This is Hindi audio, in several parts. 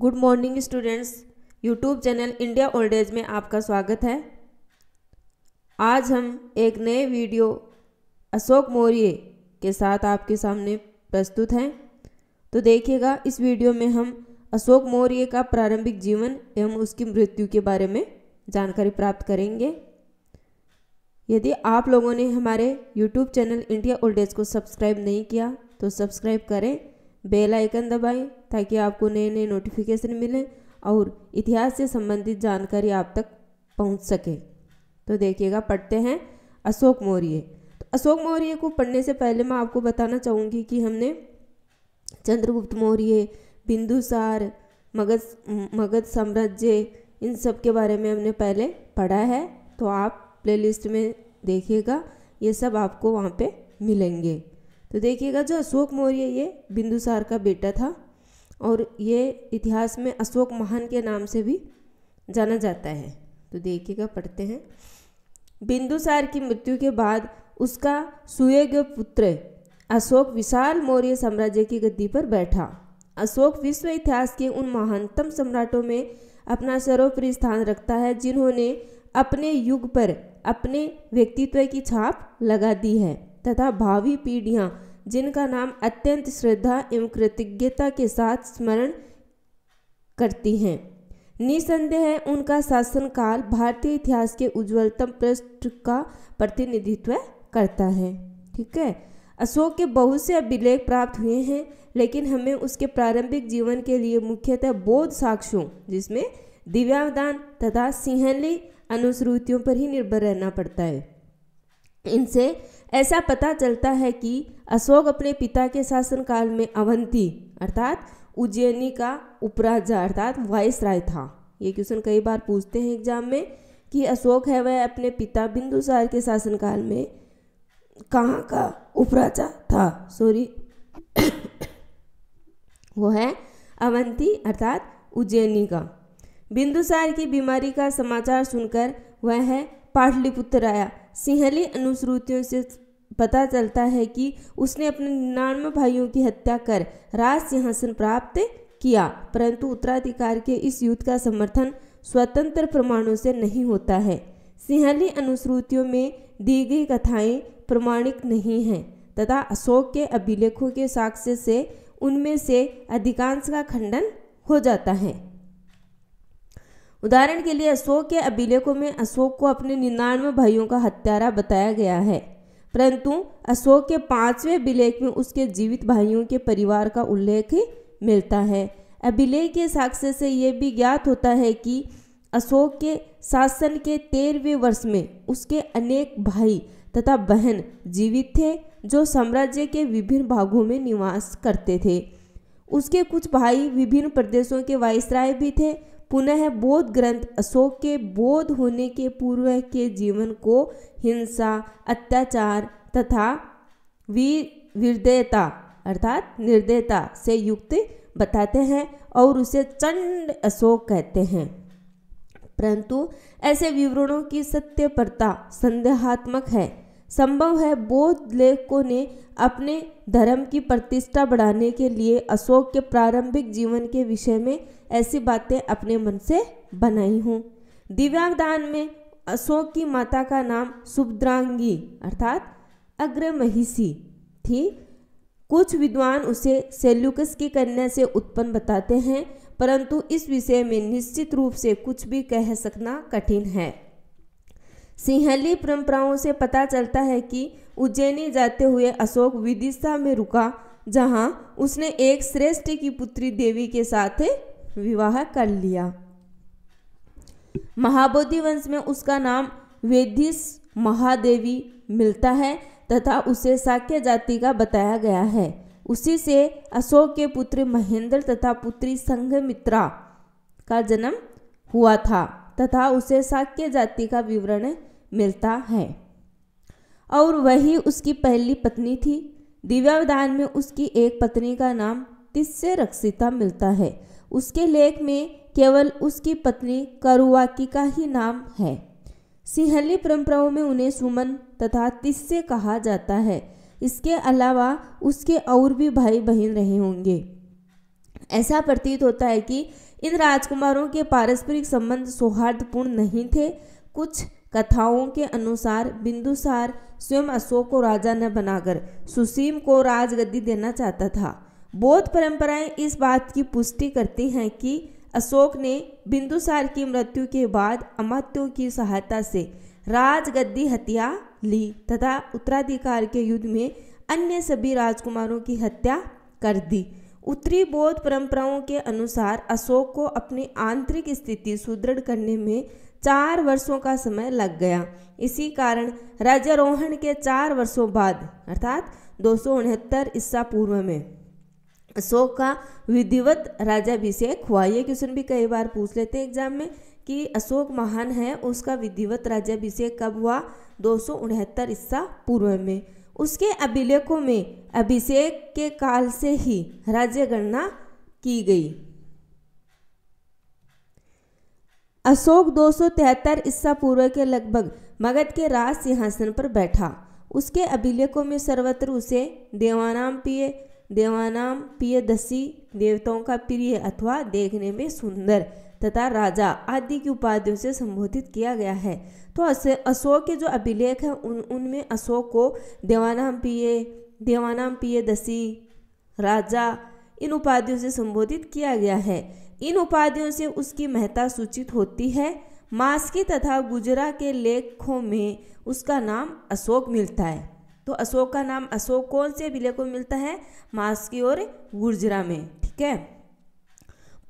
good morning students YouTube channel India old age में आपका स्वागत है आज हम एक नए वीडियो अशोक मौर्य के साथ आपके सामने प्रस्तुत हैं तो देखिएगा इस वीडियो में हम अशोक मौर्य का प्रारंभिक जीवन एवं उसकी मृत्यु के बारे में जानकारी प्राप्त करेंगे यदि आप लोगों ने हमारे YouTube channel India old age को सब्सक्राइब नहीं किया तो सब्सक्राइब करें बेल आइकन दबाएं ताकि आपको नए नए नोटिफिकेशन मिलें और इतिहास से संबंधित जानकारी आप तक पहुंच सके तो देखिएगा पढ़ते हैं अशोक मौर्य तो अशोक मौर्य को पढ़ने से पहले मैं आपको बताना चाहूँगी कि हमने चंद्रगुप्त मौर्य बिंदुसार मगध मगध साम्राज्य इन सब के बारे में हमने पहले पढ़ा है तो आप प्लेलिस्ट में देखिएगा ये सब आपको वहाँ पे मिलेंगे तो देखिएगा जो अशोक मौर्य ये बिंदुसार का बेटा था और ये इतिहास में अशोक महान के नाम से भी जाना जाता है तो देखिएगा पढ़ते हैं बिंदुसार की मृत्यु के बाद उसका सुयोग्य पुत्र अशोक विशाल मौर्य साम्राज्य की गद्दी पर बैठा अशोक विश्व इतिहास के उन महानतम सम्राटों में अपना सर्वोपरि स्थान रखता है जिन्होंने अपने युग पर अपने व्यक्तित्व की छाप लगा दी है तथा भावी पीढ़ियां जिनका नाम अत्यंत श्रद्धा एवं कृतज्ञता के साथ स्मरण करती हैं निसंदेह उनका शासनकाल भारतीय इतिहास के उज्ज्वलतम पृष्ठ का प्रतिनिधित्व करता है ठीक है अशोक के बहुत से अभिलेख प्राप्त हुए हैं लेकिन हमें उसके प्रारंभिक जीवन के लिए मुख्यतः बौद्ध साक्ष्यों जिसमें दिव्यावदान तथा सिंहली अनुश्रुतियों पर ही निर्भर रहना पड़ता है इनसे ऐसा पता चलता है कि अशोक अपने पिता के शासनकाल में अवंती अर्थात उज्जैनी का उपराजा अर्थात वाइस राय था ये क्वेश्चन कई बार पूछते हैं एग्जाम में कि अशोक है वह अपने पिता बिंदुसार के शासनकाल में कहाँ का उपराजा था सॉरी वो है अवंती अर्थात उज्जैनी का बिंदुसार की बीमारी का समाचार सुनकर वह पाटलिपुत्र आया सिंहली अनुश्रुतियों से पता चलता है कि उसने अपने निन्यानवे भाइयों की हत्या कर राज सिंहासन प्राप्त किया परंतु उत्तराधिकार के इस युद्ध का समर्थन स्वतंत्र प्रमाणों से नहीं होता है सिंहली अनुश्रुतियों में दी गई कथाएं प्रमाणिक नहीं हैं तथा अशोक के अभिलेखों के साक्ष्य से उनमें से अधिकांश का खंडन हो जाता है उदाहरण के लिए अशोक के अभिलेखों में अशोक को अपने निन्यानवे भाइयों का हत्यारा बताया गया है परंतु अशोक के पांचवें अभिलेख में उसके जीवित भाइयों के परिवार का उल्लेख मिलता है अभिलेख के साक्ष्य से ये भी ज्ञात होता है कि अशोक के शासन के तेरहवें वर्ष में उसके अनेक भाई तथा बहन जीवित थे जो साम्राज्य के विभिन्न भागों में निवास करते थे उसके कुछ भाई विभिन्न प्रदेशों के वायसराय भी थे पुनः बोध ग्रंथ अशोक के बोध होने के पूर्व के जीवन को हिंसा अत्याचार तथा वीर अर्थात निर्दयता से युक्त बताते हैं और उसे चंड अशोक कहते हैं परंतु ऐसे विवरणों की सत्यपरता संदेहात्मक है संभव है बौद्ध लेखकों ने अपने धर्म की प्रतिष्ठा बढ़ाने के लिए अशोक के प्रारंभिक जीवन के विषय में ऐसी बातें अपने मन से बनाई हूँ दिव्यांग दान में अशोक की माता का नाम सुभद्रांगी अर्थात अग्रमहिषी थी कुछ विद्वान उसे सेल्युकस की कन्या से उत्पन्न बताते हैं परंतु इस विषय में निश्चित रूप से कुछ भी कह सकना कठिन है सिंहली परंपराओं से पता चलता है कि उज्जैनी जाते हुए अशोक विदिशा में रुका जहां उसने एक श्रेष्ठ की पुत्री देवी के साथ विवाह कर लिया महाबोधि वंश में उसका नाम वेदिस महादेवी मिलता है तथा उसे साक्य जाति का बताया गया है उसी से अशोक के पुत्र महेंद्र तथा पुत्री संघमित्रा का जन्म हुआ था तथा उसे साक्य जाति का विवरण मिलता है और वही उसकी पहली पत्नी थी दिव्यावदान में उसकी एक पत्नी का नाम तिस्से रक्षिता मिलता है उसके लेख में केवल उसकी पत्नी करुवाकी का ही नाम है सिंहली परंपराओं में उन्हें सुमन तथा तिस्से कहा जाता है इसके अलावा उसके और भी भाई बहन रहे होंगे ऐसा प्रतीत होता है कि इन राजकुमारों के पारस्परिक संबंध सौहार्दपूर्ण नहीं थे कुछ कथाओं के अनुसार बिंदुसार स्वयं अशोक को राजा न बनाकर सुसीम को राजगद्दी देना चाहता था बौद्ध परंपराएं इस बात की पुष्टि करती हैं कि अशोक ने बिंदुसार की मृत्यु के बाद अमात्यों की सहायता से राजगद्दी हत्या ली तथा उत्तराधिकार के युद्ध में अन्य सभी राजकुमारों की हत्या कर दी उत्तरी बौद्ध परंपराओं के अनुसार अशोक को अपनी आंतरिक स्थिति सुदृढ़ करने में चार वर्षों का समय लग गया इसी कारण राजारोहण के चार वर्षों बाद अर्थात दो सौ ईसा पूर्व में सो का विधिवत राजाभिषेक हुआ ये क्वेश्चन भी कई बार पूछ लेते हैं एग्जाम में कि अशोक महान है उसका विधिवत राज्याभिषेक कब हुआ दो सौ उनहत्तर ईस्सा पूर्व में उसके अभिलेखों में अभिषेक के काल से ही राज्य गणना की गई अशोक दो सौ तिहत्तर ईस्सा पूर्व के लगभग मगध के राज सिंहासन पर बैठा उसके अभिलेखों में सर्वत्र उसे देवानाम पिए देवानाम दसी देवताओं का प्रिय अथवा देखने में सुंदर तथा राजा आदि की उपाधियों से संबोधित किया गया है तो अशोक के जो अभिलेख हैं उन उनमें अशोक को देवानाम प्रिय देवानाम दसी राजा इन उपाधियों से संबोधित किया गया है इन उपाधियों से उसकी महत्ता सूचित होती है मास्की तथा गुजरा के लेखों में उसका नाम अशोक मिलता है तो अशोक का नाम अशोक कौन से विलय को मिलता है मास्की और गुर्जरा में ठीक है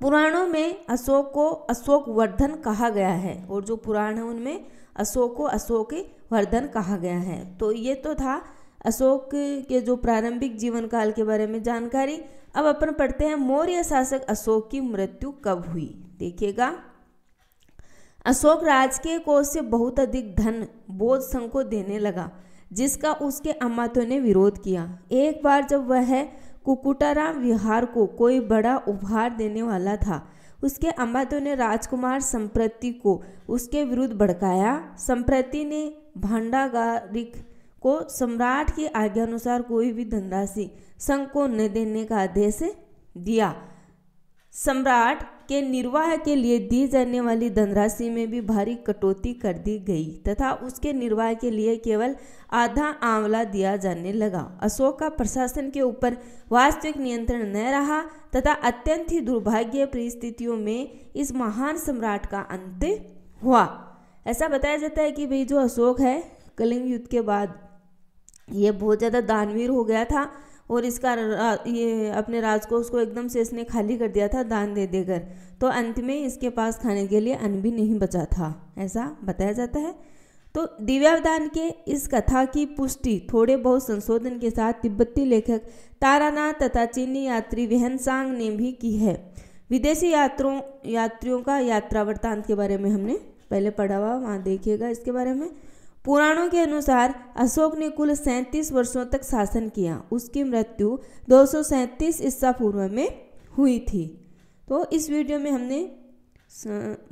पुराणों में अशोक को अशोक वर्धन कहा गया है और जो पुराण है उनमें अशोक को अशोक वर्धन कहा गया है तो ये तो था अशोक के जो प्रारंभिक जीवन काल के बारे में जानकारी अब अपन पढ़ते हैं मौर्य शासक अशोक की मृत्यु कब हुई देखिएगा अशोक राजकीय कोष से बहुत अधिक धन बोध संघ को देने लगा जिसका उसके अमातों ने विरोध किया एक बार जब वह कुकुटाराम विहार को कोई बड़ा उपहार देने वाला था उसके अम्बातों ने राजकुमार संप्रति को उसके विरुद्ध भड़काया संप्रति ने भंडागारिक को सम्राट की आज्ञानुसार कोई भी धनराशि संघ को न देने का आदेश दिया सम्राट के निर्वाह के लिए दी जाने वाली धनराशि में भी भारी कटौती कर दी गई तथा उसके निर्वाह के लिए केवल आधा आंवला दिया जाने लगा अशोक का प्रशासन के ऊपर वास्तविक नियंत्रण न रहा तथा अत्यंत ही दुर्भाग्य परिस्थितियों में इस महान सम्राट का अंत हुआ ऐसा बताया जाता है कि भाई जो अशोक है कलिंग युद्ध के बाद ये बहुत ज़्यादा दानवीर हो गया था और इसका ये अपने राज को उसको एकदम से इसने खाली कर दिया था दान दे देकर तो अंत में इसके पास खाने के लिए अन्न भी नहीं बचा था ऐसा बताया जाता है तो दिव्यावदान के इस कथा की पुष्टि थोड़े बहुत संशोधन के साथ तिब्बती लेखक तारानाथ तथा चीनी यात्री वेहनसांग ने भी की है विदेशी यात्रों यात्रियों का यात्रा वृत्तांत के बारे में हमने पहले पढ़ा हुआ वहाँ देखिएगा इसके बारे में पुराणों के अनुसार अशोक ने कुल सैंतीस वर्षों तक शासन किया उसकी मृत्यु दो सौ ईसा पूर्व में हुई थी तो इस वीडियो में हमने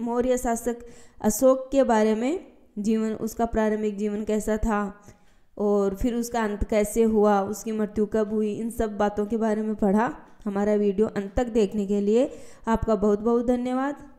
मौर्य शासक अशोक के बारे में जीवन उसका प्रारंभिक जीवन कैसा था और फिर उसका अंत कैसे हुआ उसकी मृत्यु कब हुई इन सब बातों के बारे में पढ़ा हमारा वीडियो अंत तक देखने के लिए आपका बहुत बहुत धन्यवाद